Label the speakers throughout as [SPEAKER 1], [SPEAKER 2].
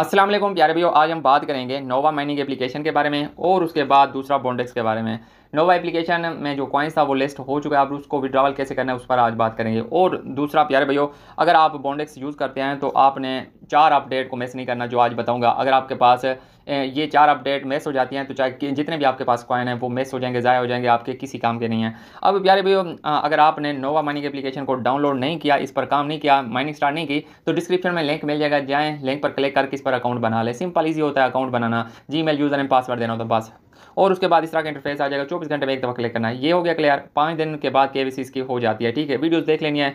[SPEAKER 1] असलम प्यारे भैया आज हम बात करेंगे नोवा माइनिंग एप्लीकेशन के बारे में और उसके बाद दूसरा बॉन्डेक्स के बारे में नोवा एप्लीकेशन में जो कॉइन्स था वो लिस्ट हो चुका है आप उसको विड्रावल कैसे करना है उस पर आज बात करेंगे और दूसरा प्यारे भैया अगर आप बॉन्डेक्स यूज़ करते हैं तो आपने चार अपडेट को मिस नहीं करना जो आज बताऊँगा अगर आपके पास ये चार अपडेट मिस हो जाती हैं तो चाहे जितने भी आपके पास कॉइन है वो मिस हो जाएंगे ज़ाया हो जाएंगे आपके किसी काम के नहीं है अब प्यारे भैया अगर आपने नोवा माइनिंग एप्लीकेशन को डाउनलोड नहीं किया इस पर काम नहीं किया माइनिंग स्टार्ट नहीं की तो डिस्क्रिप्शन में लिंक मिल जाएगा जाएँ लिंक पर क्लिक करके इस पर अकाउंट बना लें सिंपल ईजी होता है अकाउंट बनाना Gmail user and password देना होता तो है बस और उसके बाद इस तरह का इंटरफेस आ जाएगा चौबीस घंटे में एक दफ़ा क्लिक करना है ये हो गया क्लियर पाँच दिन के बाद के इसकी हो जाती है ठीक है वीडियोज़ देख लेनी है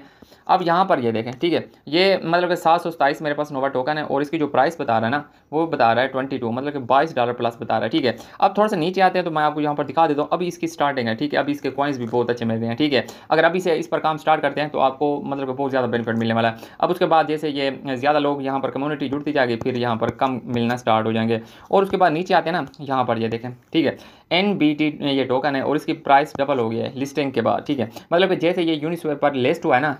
[SPEAKER 1] अब यहाँ पर ये देखें ठीक है ये मतलब कि सात सौ सताईस मेरे पास नोवा टोकन है और इसकी जो प्राइस बता रहा है ना वो बता रहा है ट्वेंटी टू मतलब कि बाईस डॉलर प्लस बता रहा है ठीक है अब थोड़ा सा नीचे आते हैं तो मैं आपको यहाँ पर दिखा देता हूँ अभी इसकी स्टार्टिंग है ठीक है अभी इसके कॉइन्स भी बहुत अच्छे मिल हैं ठीक है अगर अभी से इस पर काम स्टार्ट करते हैं तो आपको मतलब बहुत ज़्यादा बेनिफिट मिलने वाला है अब उसके बाद जैसे ये ज़्यादा लोग यहाँ पर कम्युनिटी जुड़ती जाएगी फिर यहाँ पर कम मिलना स्टार्ट हो जाएंगे और उसके बाद नीचे आते हैं ना यहाँ पर ये देखें ठीक है एन बी टी ये टोकन है और इसकी प्राइस डबल हो गई है लिस्टिंग के बाद ठीक है मतलब कि जैसे ये यूनिस्वेप पर लिस्ट हुआ है ना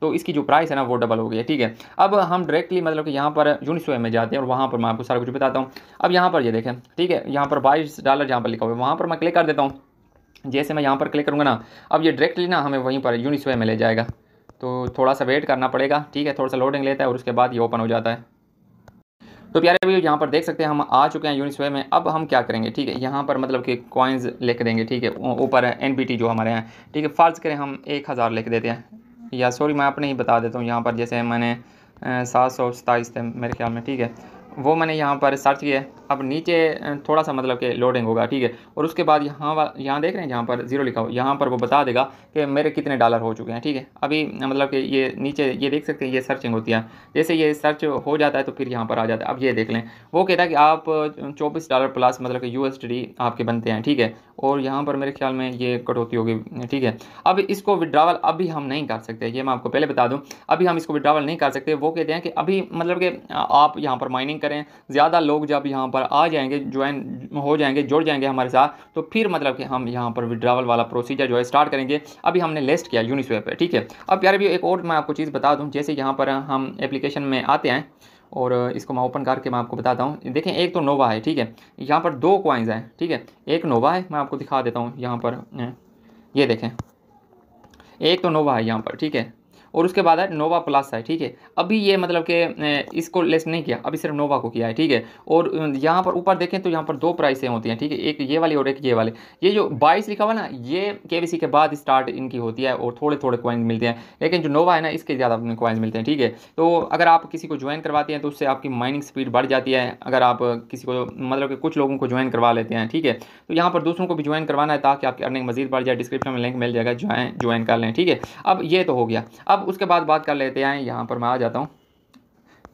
[SPEAKER 1] तो इसकी जो प्राइस है ना वो डबल हो गई है ठीक है अब हम डायरेक्टली मतलब कि यहाँ पर यूनिस्वेप में जाते हैं और वहाँ पर मैं आपको सारा कुछ बताता हूँ अब यहाँ पर ये देखें ठीक है यहाँ पर बाईस डॉलर जहाँ पर लिखा हुआ है वहाँ पर मैं क्लिक कर देता हूँ जैसे मैं यहाँ पर क्लिक करूँगा ना अब ये डायरेक्टली ना हमें वहीं पर यूनिस्वे में ले जाएगा तो थोड़ा सा वेट करना पड़ेगा ठीक है थोड़ा सा लोडिंग लेता है और उसके बाद ये ओपन हो जाता है तो प्यारे भैया यहाँ पर देख सकते हैं हम आ चुके हैं यूनिस्वे में अब हम क्या करेंगे ठीक है यहाँ पर मतलब कि कॉइन्स लिख देंगे ठीक है ऊपर है एन जो हमारे हैं ठीक है फ़र्ज़ करें हम एक हज़ार लिख देते हैं या सॉरी मैं अपने ही बता देता हूँ यहाँ पर जैसे मैंने सात सौ सताईस थे मेरे ख्याल में ठीक है वो मैंने यहाँ पर सर्च किया अब नीचे थोड़ा सा मतलब कि लोडिंग होगा ठीक है और उसके बाद यहाँ यहाँ देख रहे हैं जहाँ पर ज़ीरो लिखा हो यहाँ पर वो बता देगा कि मेरे कितने डॉलर हो चुके हैं ठीक है अभी मतलब कि ये नीचे ये देख सकते हैं ये सर्चिंग होती है जैसे ये सर्च हो जाता है तो फिर यहाँ पर आ जाता है अब ये देख लें वो कहता है कि आप चौबीस डॉलर प्लस मतलब कि यू आपके बनते हैं ठीक है और यहाँ पर मेरे ख्याल में ये कटौती होगी ठीक है अब इसको विड्रावल अभी हम नहीं कर सकते ये मैं आपको पहले बता दूँ अभी हम इसको विड्रावल नहीं कर सकते वो कहते हैं कि अभी मतलब कि आप यहाँ पर माइनिंग करें ज़्यादा लोग जब यहाँ पर आ जाएंगे ज्वाइन हो जाएंगे जुड़ जाएंगे हमारे साथ तो फिर मतलब कि हम यहाँ पर विड्रावल वाला प्रोसीजर जो है स्टार्ट करेंगे अभी हमने लिस्ट किया यूनिस्वेप पर ठीक है अब यार भी एक और मैं आपको चीज़ बता दूँ जैसे यहाँ पर हम एप्लीकेशन में आते हैं और इसको मैं ओपन करके मैं आपको बताता हूँ देखें एक तो नोवा है ठीक है यहाँ पर दो क्वाइंस हैं ठीक है एक नोवा है मैं आपको दिखा देता हूँ यहाँ पर ये देखें एक तो नोवा है यहाँ पर ठीक है और उसके बाद है नोवा प्लस है ठीक है अभी ये मतलब कि इसको लेस नहीं किया अभी सिर्फ नोवा को किया है ठीक है और यहाँ पर ऊपर देखें तो यहाँ पर दो प्राइसें होती हैं ठीक है एक ये वाली और एक ये वाली ये जो बाईस लिखा हुआ ना ये के के बाद स्टार्ट इनकी होती है और थोड़े थोड़े कॉइन्स मिलते हैं लेकिन जो नोवा है ना इसके ज़्यादा अपने कॉइन्स मिलते हैं ठीक है तो अगर आप किसी को ज्वाइन करवाते हैं तो उससे आपकी माइनिंग स्पीड बढ़ जाती है अगर आप किसी को मतलब कि कुछ लोगों को ज्वाइन करवा लेते हैं ठीक है तो यहाँ पर दूसरों को भी ज्वाइन करवाना है ताकि आपकी अर्निंग मजीद बढ़ जाए डिस्क्रिप्शन में लिंक मिल जाएगा ज्वाइन ज्वाइन कर लें ठीक है अब ये तो हो गया अब उसके बाद बात कर लेते हैं यहाँ पर मैं आ जाता हूँ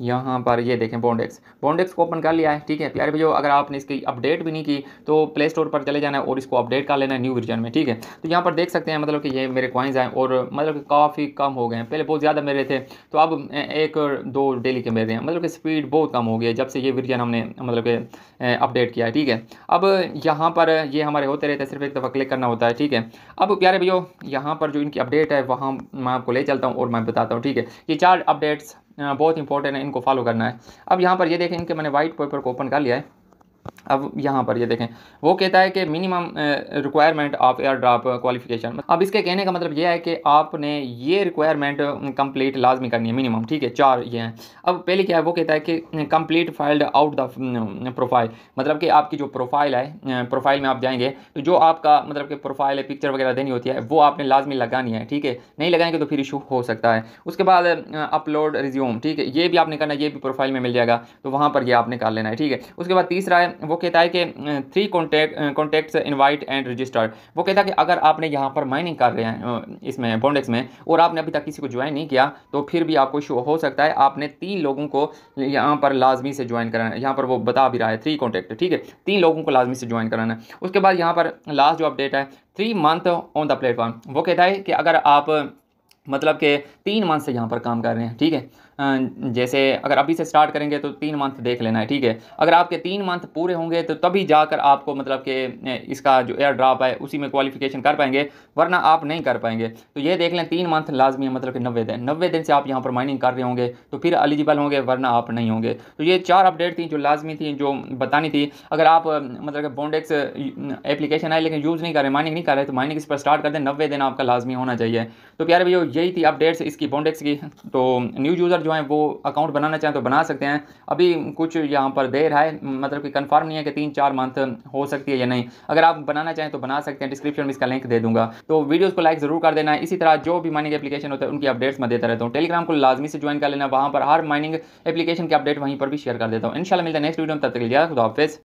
[SPEAKER 1] यहाँ पर ये देखें बॉन्डेक्स बॉन्डेक्स को ओपन कर लिया है ठीक है प्यारे भाई अगर आपने इसकी अपडेट भी नहीं की तो प्ले स्टोर पर चले जाना है और इसको अपडेट कर लेना है न्यू वर्जन में ठीक है तो यहाँ पर देख सकते हैं मतलब कि ये मेरे कॉइन्स हैं और मतलब कि काफ़ी कम हो गए हैं पहले बहुत ज़्यादा मेरे थे तो अब एक दो डेली के मेरे हैं मतलब कि स्पीड बहुत कम हो गई है जब से ये वर्जन हमने मतलब कि अपडेट किया है ठीक है अब यहाँ पर ये हमारे होते रहते सिर्फ एक दफ़ा क्लिक करना होता है ठीक है अब प्यारे भैया यहाँ पर जो इनकी अपडेट है वहाँ मैं आपको ले चलता हूँ और मैं बताता हूँ ठीक है ये चार अपडेट्स बहुत इंपॉर्टेंट है इनको फॉलो करना है अब यहाँ पर ये देखें कि मैंने वाइट पेपर को ओपन कर लिया है अब यहाँ पर ये यह देखें वो कहता है कि minimum requirement of airdrop qualification अब इसके कहने का मतलब ये है कि आपने ये रिक्वायरमेंट कंप्लीट लाजमी करनी है मिनिमम ठीक है चार ये हैं अब पहले क्या है वो कहता है कि complete filled out the profile मतलब कि आपकी जो प्रोफाइल है प्रोफाइल में आप जाएंगे तो जो आपका मतलब कि प्रोफाइल है पिक्चर वगैरह देनी होती है वो आपने लाजमी लगानी है ठीक है नहीं लगाएंगे तो फिर इशू हो सकता है उसके बाद अपलोड रिज्यूम ठीक है ये भी आपने करना ये भी प्रोफाइल में मिल जाएगा तो वहाँ पर यह आपने कर लेना है ठीक है उसके बाद तीसरा है वो कहता है कि three contact contacts invite and registered वो कहता है कि अगर आपने यहाँ पर माइनिंग कर रहे हैं इसमें बॉन्डेक्स में और आपने अभी तक किसी को ज्वाइन नहीं किया तो फिर भी आपको इशू हो सकता है आपने तीन लोगों को यहाँ पर लाजमी से ज्वाइन कराना है यहाँ पर वो बता भी रहा है थ्री कॉन्टैक्ट ठीक है तीन लोगों को लाजमी से ज्वाइन कराना है उसके बाद यहाँ पर लास्ट जो अपडेट है three month on the platform वो कहता है कि अगर आप मतलब के तीन मंथ से यहाँ पर काम कर रहे हैं ठीक है अं, जैसे अगर अभी से स्टार्ट करेंगे तो तीन मंथ देख लेना है ठीक है अगर आपके तीन मंथ पूरे होंगे तो तभी जाकर आपको मतलब कि अं, इसका जो एयर ड्राप है उसी में क्वालिफिकेशन कर पाएंगे वरना आप नहीं कर पाएंगे तो ये देख लें तीन मंथ लाजमी है मतलब कि नब्बे दिन नब्बे दिन से आप यहाँ पर माइनिंग कर रहे होंगे तो फिर एलिजिबल होंगे वरना आप नहीं होंगे तो ये चार अपडेट थी जो लाजमी थी जो बतानी थी अगर आप अं, मतलब कि बॉन्डेक्स एप्लीकेशन आए लेकिन यूज़ नहीं कर रहे माइनिंग नहीं कर रहे तो माइनिंग इस पर स्टार्ट कर दें नब्बे दिन आपका लाजमी होना चाहिए तो प्यारे भैया यही थी अपडेट्स इसकी बॉन्डेक्स की तो न्यू यूज़र जो हैं वो अकाउंट बनाना चाहें तो बना सकते हैं अभी कुछ यहाँ पर देर है मतलब कि कन्फर्म नहीं है कि तीन चार मंथ हो सकती है या नहीं अगर आप बनाना चाहें तो बना सकते हैं डिस्क्रिप्शन में इसका लिंक दे दूँगा तो वीडियोज़ को लाइक ज़रूर कर देना इसी तरह जो भी माइनिंग एप्लीकेशन होता है उनकी अपडेट्स मैं देता रहता हूँ टेलीग्राम को लाजमी से ज्वाइन कर लेना वहाँ पर हर माइनिंग एप्लीकेशन की अपडेट वहीं पर भी शेयर कर देता हूँ इन मिलता है नेक्स्ट वीडियो में तब तक लिया खुदाफिस